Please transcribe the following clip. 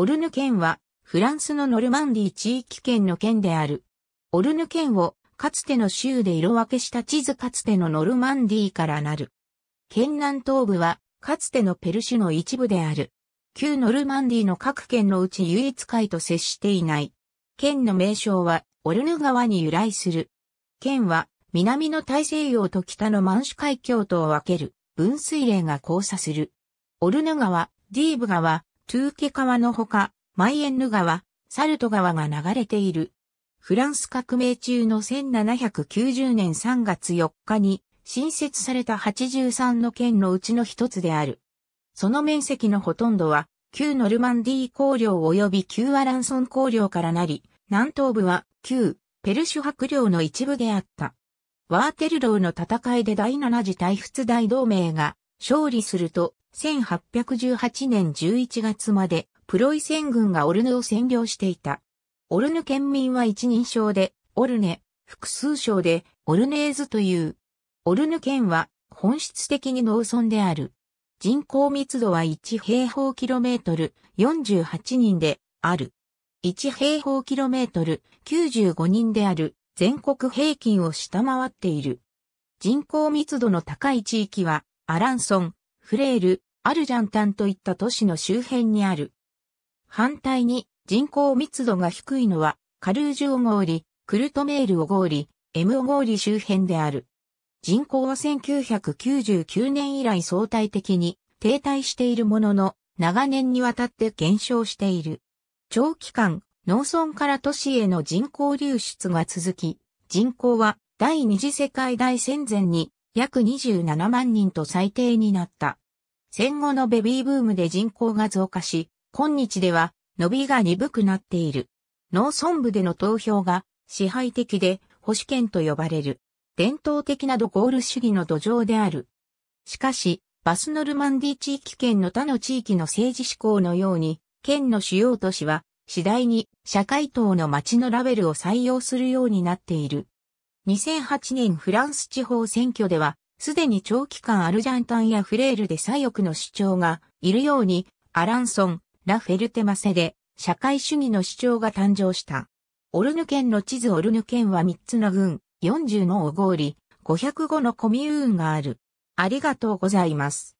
オルヌ県は、フランスのノルマンディ地域圏の県である。オルヌ県を、かつての州で色分けした地図かつてのノルマンディからなる。県南東部は、かつてのペルシュの一部である。旧ノルマンディの各県のうち唯一海と接していない。県の名称は、オルヌ川に由来する。県は、南の大西洋と北の満州海峡とを分ける、分水嶺が交差する。オルヌ川、ディーブ川、トゥーケ川のほか、マイエンヌ川、サルト川が流れている。フランス革命中の1790年3月4日に新設された83の県のうちの一つである。その面積のほとんどは旧ノルマンディー公領及び旧アランソン公領からなり、南東部は旧ペルシュ白領の一部であった。ワーテルローの戦いで第7次大仏大同盟が勝利すると1818年11月までプロイセン軍がオルヌを占領していた。オルヌ県民は一人称で、オルネ、複数称で、オルネーズという。オルヌ県は本質的に農村である。人口密度は1平方キロメートル48人である。1平方キロメートル95人である全国平均を下回っている。人口密度の高い地域はアランソン、フレール、アルジャンタンといった都市の周辺にある。反対に人口密度が低いのはカルージュオゴーリ、クルトメールオゴーリ、エムオゴーリ周辺である。人口は1999年以来相対的に停滞しているものの長年にわたって減少している。長期間農村から都市への人口流出が続き、人口は第二次世界大戦前に約27万人と最低になった。戦後のベビーブームで人口が増加し、今日では伸びが鈍くなっている。農村部での投票が支配的で保守権と呼ばれる。伝統的なドゴール主義の土壌である。しかし、バスノルマンディ地域圏の他の地域の政治志向のように、県の主要都市は次第に社会党の街のラベルを採用するようになっている。2008年フランス地方選挙ではすでに長期間アルジャンタンやフレールで左翼の主張がいるように、アランソン、ラフェルテマセで社会主義の主張が誕生した。オルヌ県の地図オルヌ県は3つの郡、40のおごり、505のコミューンがある。ありがとうございます。